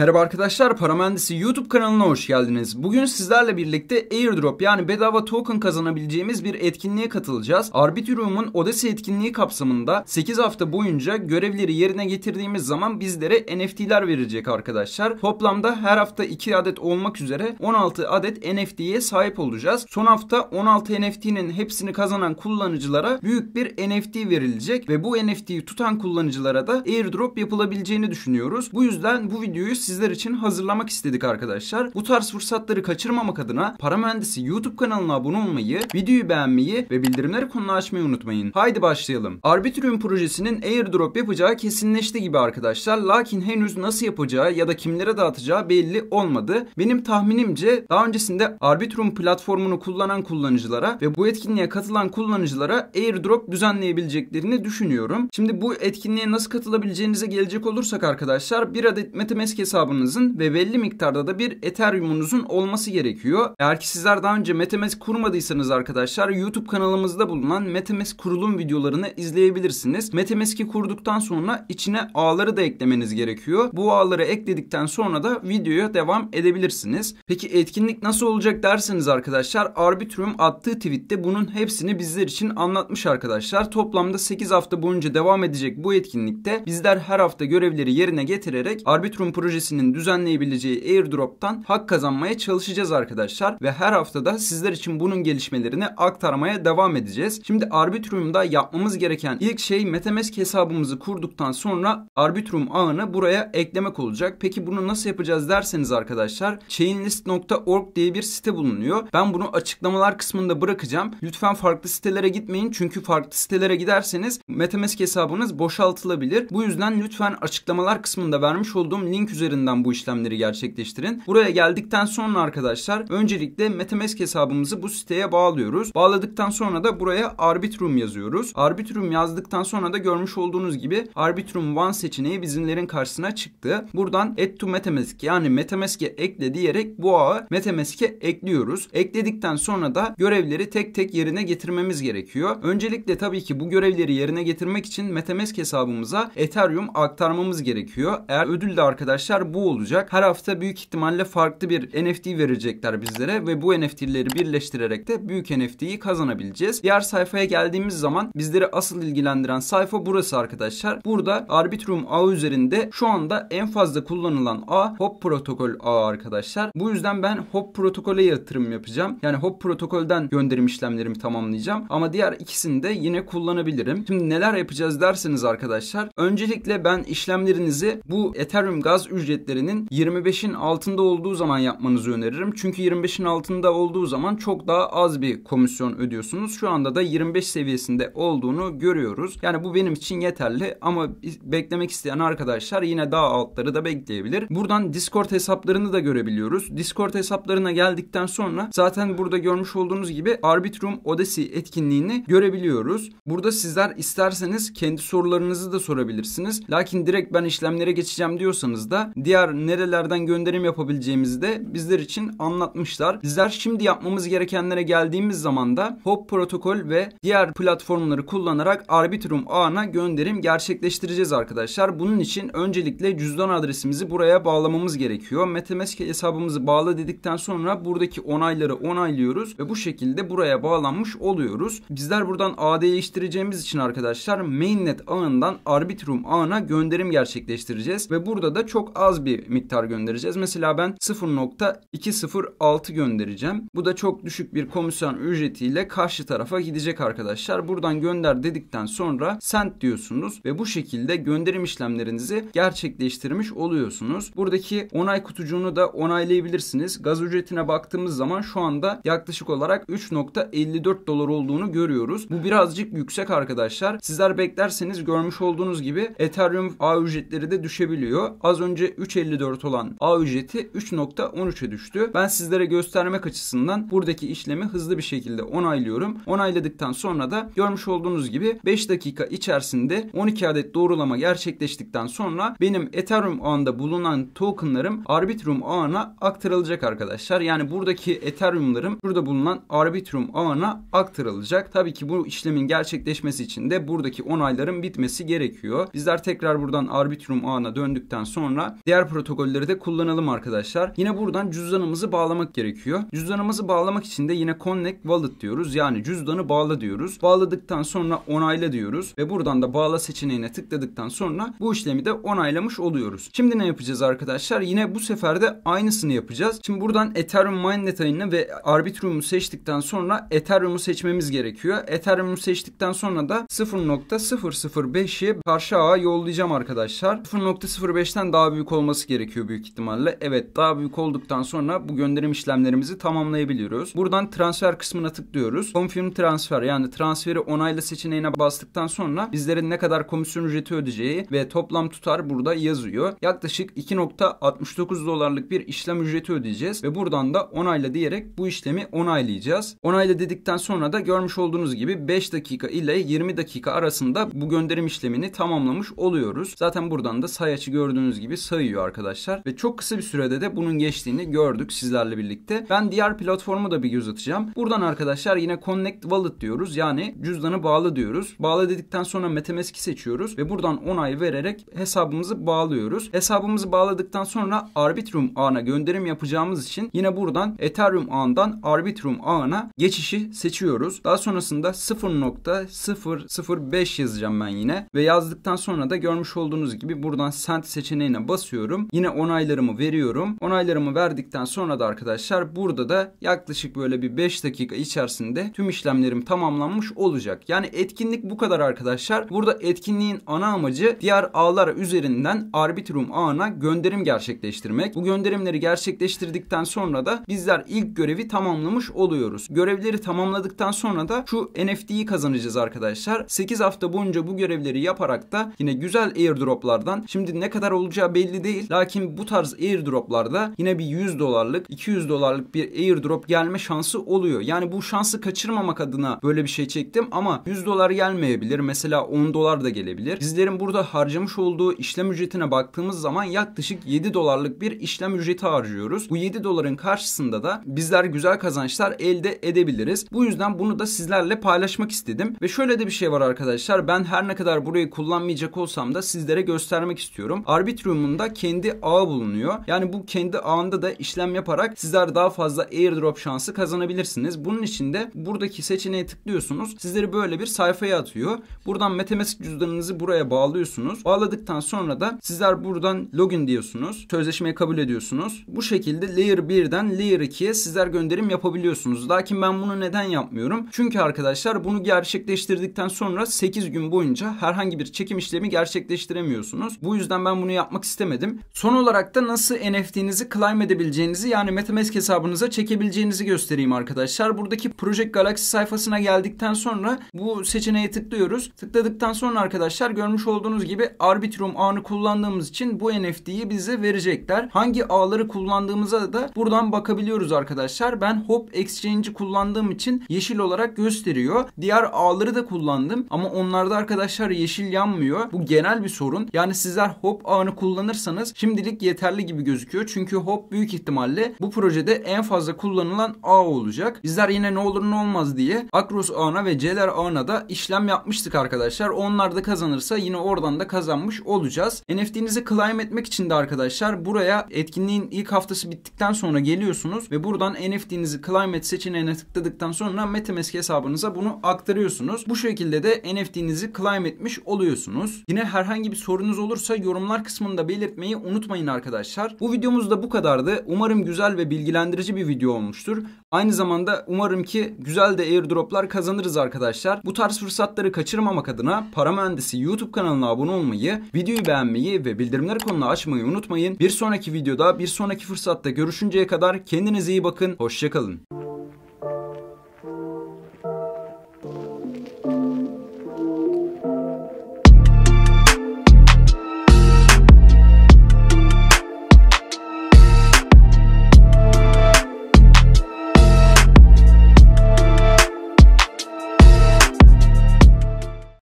Merhaba arkadaşlar, Paramendisi YouTube kanalına hoş geldiniz. Bugün sizlerle birlikte airdrop yani bedava token kazanabileceğimiz bir etkinliğe katılacağız. Arbitrum'un Odesi etkinliği kapsamında 8 hafta boyunca görevleri yerine getirdiğimiz zaman bizlere NFT'ler verecek arkadaşlar. Toplamda her hafta 2 adet olmak üzere 16 adet NFT'ye sahip olacağız. Son hafta 16 NFT'nin hepsini kazanan kullanıcılara büyük bir NFT verilecek ve bu NFT'yi tutan kullanıcılara da airdrop yapılabileceğini düşünüyoruz. Bu yüzden bu videoyu sizler için hazırlamak istedik arkadaşlar. Bu tarz fırsatları kaçırmamak adına Para Mühendisi YouTube kanalına abone olmayı, videoyu beğenmeyi ve bildirimleri konunu açmayı unutmayın. Haydi başlayalım. Arbitrium projesinin airdrop yapacağı kesinleşti gibi arkadaşlar. Lakin henüz nasıl yapacağı ya da kimlere dağıtacağı belli olmadı. Benim tahminimce daha öncesinde Arbitrum platformunu kullanan kullanıcılara ve bu etkinliğe katılan kullanıcılara airdrop düzenleyebileceklerini düşünüyorum. Şimdi bu etkinliğe nasıl katılabileceğinize gelecek olursak arkadaşlar bir adet MetaMask hesabı hesabınızın ve belli miktarda da bir Ethereum'unuzun olması gerekiyor. Eğer ki sizler daha önce MetaMask kurmadıysanız arkadaşlar YouTube kanalımızda bulunan MetaMask kurulum videolarını izleyebilirsiniz. MetaMask'i kurduktan sonra içine ağları da eklemeniz gerekiyor. Bu ağları ekledikten sonra da videoya devam edebilirsiniz. Peki etkinlik nasıl olacak derseniz arkadaşlar Arbitrum attığı tweette bunun hepsini bizler için anlatmış arkadaşlar. Toplamda 8 hafta boyunca devam edecek bu etkinlikte bizler her hafta görevleri yerine getirerek Arbitrum projesi projesinin düzenleyebileceği airdrop'tan hak kazanmaya çalışacağız arkadaşlar. Ve her haftada sizler için bunun gelişmelerini aktarmaya devam edeceğiz. Şimdi Arbitrum'da yapmamız gereken ilk şey MetaMask hesabımızı kurduktan sonra Arbitrum ağını buraya eklemek olacak. Peki bunu nasıl yapacağız derseniz arkadaşlar chainlist.org diye bir site bulunuyor. Ben bunu açıklamalar kısmında bırakacağım. Lütfen farklı sitelere gitmeyin çünkü farklı sitelere giderseniz MetaMask hesabınız boşaltılabilir. Bu yüzden lütfen açıklamalar kısmında vermiş olduğum link üzerinde üzerinden bu işlemleri gerçekleştirin. Buraya geldikten sonra arkadaşlar öncelikle MetaMask hesabımızı bu siteye bağlıyoruz. Bağladıktan sonra da buraya Arbitrum yazıyoruz. Arbitrum yazdıktan sonra da görmüş olduğunuz gibi Arbitrum One seçeneği bizimlerin karşısına çıktı. Buradan add to MetaMask yani MetaMask'e ekle diyerek bu ağı MetaMask'e ekliyoruz. Ekledikten sonra da görevleri tek tek yerine getirmemiz gerekiyor. Öncelikle tabii ki bu görevleri yerine getirmek için MetaMask hesabımıza Ethereum aktarmamız gerekiyor. Eğer ödül de arkadaşlar sefer bu olacak. Her hafta büyük ihtimalle farklı bir NFT verecekler bizlere ve bu NFT'leri birleştirerek de büyük NFT'yi kazanabileceğiz. Diğer sayfaya geldiğimiz zaman bizleri asıl ilgilendiren sayfa burası arkadaşlar. Burada Arbitrum ağ üzerinde şu anda en fazla kullanılan ağ Hop protokol ağı arkadaşlar. Bu yüzden ben Hop protokole yatırım yapacağım. Yani Hop protokolden gönderim işlemlerimi tamamlayacağım. Ama diğer ikisini de yine kullanabilirim. Şimdi neler yapacağız derseniz arkadaşlar. Öncelikle ben işlemlerinizi bu Ethereum gaz ücreti ücretlerinin 25'in altında olduğu zaman yapmanızı öneririm. Çünkü 25'in altında olduğu zaman çok daha az bir komisyon ödüyorsunuz. Şu anda da 25 seviyesinde olduğunu görüyoruz. Yani bu benim için yeterli ama beklemek isteyen arkadaşlar yine daha altları da bekleyebilir. Buradan Discord hesaplarını da görebiliyoruz. Discord hesaplarına geldikten sonra zaten burada görmüş olduğunuz gibi Arbitrum Odyssey etkinliğini görebiliyoruz. Burada sizler isterseniz kendi sorularınızı da sorabilirsiniz. Lakin direkt ben işlemlere geçeceğim diyorsanız da diğer nerelerden gönderim yapabileceğimizi de bizler için anlatmışlar. Bizler şimdi yapmamız gerekenlere geldiğimiz zaman da Hop protokol ve diğer platformları kullanarak Arbitrum ağına gönderim gerçekleştireceğiz arkadaşlar. Bunun için öncelikle cüzdan adresimizi buraya bağlamamız gerekiyor. MetaMask hesabımızı bağla dedikten sonra buradaki onayları onaylıyoruz ve bu şekilde buraya bağlanmış oluyoruz. Bizler buradan ağ değiştireceğimiz için arkadaşlar mainnet ağından Arbitrum ağına gönderim gerçekleştireceğiz ve burada da çok az az bir miktar göndereceğiz. Mesela ben 0.206 göndereceğim. Bu da çok düşük bir komisyon ücretiyle karşı tarafa gidecek arkadaşlar. Buradan gönder dedikten sonra sent diyorsunuz ve bu şekilde gönderim işlemlerinizi gerçekleştirmiş oluyorsunuz. Buradaki onay kutucuğunu da onaylayabilirsiniz. Gaz ücretine baktığımız zaman şu anda yaklaşık olarak 3.54 dolar olduğunu görüyoruz. Bu birazcık yüksek arkadaşlar. Sizler beklerseniz görmüş olduğunuz gibi Ethereum ağ ücretleri de düşebiliyor. Az önce 3.54 olan A ücreti 3.13'e düştü. Ben sizlere göstermek açısından buradaki işlemi hızlı bir şekilde onaylıyorum. Onayladıktan sonra da görmüş olduğunuz gibi 5 dakika içerisinde 12 adet doğrulama gerçekleştikten sonra benim Ethereum ağında bulunan tokenlarım Arbitrum ağına aktarılacak arkadaşlar. Yani buradaki Ethereum'larım burada bulunan Arbitrum ağına aktarılacak. Tabii ki bu işlemin gerçekleşmesi için de buradaki onayların bitmesi gerekiyor. Bizler tekrar buradan Arbitrum ağına döndükten sonra diğer protokolleri de kullanalım arkadaşlar. Yine buradan cüzdanımızı bağlamak gerekiyor. Cüzdanımızı bağlamak için de yine connect wallet diyoruz. Yani cüzdanı bağla diyoruz. Bağladıktan sonra onayla diyoruz ve buradan da bağla seçeneğine tıkladıktan sonra bu işlemi de onaylamış oluyoruz. Şimdi ne yapacağız arkadaşlar? Yine bu sefer de aynısını yapacağız. Şimdi buradan Ethereum Mine detayını ve Arbitrum'u seçtikten sonra Ethereum'u seçmemiz gerekiyor. Ethereum'u seçtikten sonra da 0.005'i karşı ağa yollayacağım arkadaşlar. 0.05'ten daha büyük büyük olması gerekiyor büyük ihtimalle. Evet daha büyük olduktan sonra bu gönderim işlemlerimizi tamamlayabiliyoruz. Buradan transfer kısmına tıklıyoruz. Confirm transfer yani transferi onayla seçeneğine bastıktan sonra bizlerin ne kadar komisyon ücreti ödeyeceği ve toplam tutar burada yazıyor. Yaklaşık 2.69 dolarlık bir işlem ücreti ödeyeceğiz ve buradan da onayla diyerek bu işlemi onaylayacağız. Onayla dedikten sonra da görmüş olduğunuz gibi 5 dakika ile 20 dakika arasında bu gönderim işlemini tamamlamış oluyoruz. Zaten buradan da sayacı gördüğünüz gibi sayı yiyor arkadaşlar. Ve çok kısa bir sürede de bunun geçtiğini gördük sizlerle birlikte. Ben diğer platformu da bir göz atacağım. Buradan arkadaşlar yine Connect Wallet diyoruz. Yani cüzdanı bağlı diyoruz. Bağlı dedikten sonra MetaMask'i seçiyoruz ve buradan onay vererek hesabımızı bağlıyoruz. Hesabımızı bağladıktan sonra Arbitrum ağına gönderim yapacağımız için yine buradan Ethereum ağından Arbitrum ağına geçişi seçiyoruz. Daha sonrasında 0.005 yazacağım ben yine ve yazdıktan sonra da görmüş olduğunuz gibi buradan send seçeneğine basıyoruz basıyorum. Yine onaylarımı veriyorum. Onaylarımı verdikten sonra da arkadaşlar burada da yaklaşık böyle bir 5 dakika içerisinde tüm işlemlerim tamamlanmış olacak. Yani etkinlik bu kadar arkadaşlar. Burada etkinliğin ana amacı diğer ağlar üzerinden Arbitrum ağına gönderim gerçekleştirmek. Bu gönderimleri gerçekleştirdikten sonra da bizler ilk görevi tamamlamış oluyoruz. Görevleri tamamladıktan sonra da şu NFT'yi kazanacağız arkadaşlar. 8 hafta boyunca bu görevleri yaparak da yine güzel airdroplardan şimdi ne kadar olacağı belli ücretli değil. Lakin bu tarz airdroplarda yine bir 100 dolarlık 200 dolarlık bir airdrop gelme şansı oluyor. Yani bu şansı kaçırmamak adına böyle bir şey çektim ama 100 dolar gelmeyebilir. Mesela 10 dolar da gelebilir. Bizlerin burada harcamış olduğu işlem ücretine baktığımız zaman yaklaşık 7 dolarlık bir işlem ücreti harcıyoruz. Bu 7 doların karşısında da bizler güzel kazançlar elde edebiliriz. Bu yüzden bunu da sizlerle paylaşmak istedim. Ve şöyle de bir şey var arkadaşlar. Ben her ne kadar burayı kullanmayacak olsam da sizlere göstermek istiyorum. Arbitrum'un da kendi ağı bulunuyor. Yani bu kendi ağında da işlem yaparak sizler daha fazla airdrop şansı kazanabilirsiniz. Bunun için de buradaki seçeneğe tıklıyorsunuz. Sizleri böyle bir sayfaya atıyor. Buradan Metamask cüzdanınızı buraya bağlıyorsunuz. Bağladıktan sonra da sizler buradan login diyorsunuz. Sözleşmeyi kabul ediyorsunuz. Bu şekilde layer 1'den layer 2'ye sizler gönderim yapabiliyorsunuz. Lakin ben bunu neden yapmıyorum? Çünkü arkadaşlar bunu gerçekleştirdikten sonra 8 gün boyunca herhangi bir çekim işlemi gerçekleştiremiyorsunuz. Bu yüzden ben bunu yapmak istemedim gösterdim. Son olarak da nasıl NFT'nizi claim edebileceğinizi yani MetaMask hesabınıza çekebileceğinizi göstereyim arkadaşlar. Buradaki Project Galaxy sayfasına geldikten sonra bu seçeneğe tıklıyoruz. Tıkladıktan sonra arkadaşlar görmüş olduğunuz gibi Arbitrum ağını kullandığımız için bu NFT'yi bize verecekler. Hangi ağları kullandığımıza da buradan bakabiliyoruz arkadaşlar. Ben Hop Exchange'i kullandığım için yeşil olarak gösteriyor. Diğer ağları da kullandım ama onlarda arkadaşlar yeşil yanmıyor. Bu genel bir sorun. Yani sizler Hop ağını kullanırsanız yaparsanız şimdilik yeterli gibi gözüküyor. Çünkü hop büyük ihtimalle bu projede en fazla kullanılan ağ olacak. Bizler yine ne olur ne olmaz diye Akros ağına ve Celer ağına da işlem yapmıştık arkadaşlar. Onlar da kazanırsa yine oradan da kazanmış olacağız. NFT'nizi claim etmek için de arkadaşlar buraya etkinliğin ilk haftası bittikten sonra geliyorsunuz ve buradan NFT'nizi claim et seçeneğine tıkladıktan sonra MetaMask hesabınıza bunu aktarıyorsunuz. Bu şekilde de NFT'nizi claim etmiş oluyorsunuz. Yine herhangi bir sorunuz olursa yorumlar kısmında belirtmeyi etmeyi unutmayın arkadaşlar. Bu videomuz da bu kadardı. Umarım güzel ve bilgilendirici bir video olmuştur. Aynı zamanda umarım ki güzel de airdroplar kazanırız arkadaşlar. Bu tarz fırsatları kaçırmamak adına Para Mühendisi YouTube kanalına abone olmayı, videoyu beğenmeyi ve bildirimler konunu açmayı unutmayın. Bir sonraki videoda, bir sonraki fırsatta görüşünceye kadar kendinize iyi bakın. Hoşçakalın.